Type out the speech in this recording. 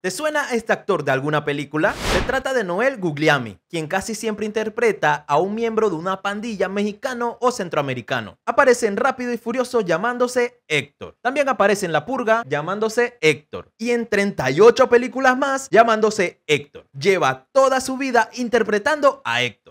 ¿Te suena este actor de alguna película? Se trata de Noel Gugliami, quien casi siempre interpreta a un miembro de una pandilla mexicano o centroamericano. Aparece en Rápido y Furioso llamándose Héctor. También aparece en La Purga llamándose Héctor. Y en 38 películas más llamándose Héctor. Lleva toda su vida interpretando a Héctor.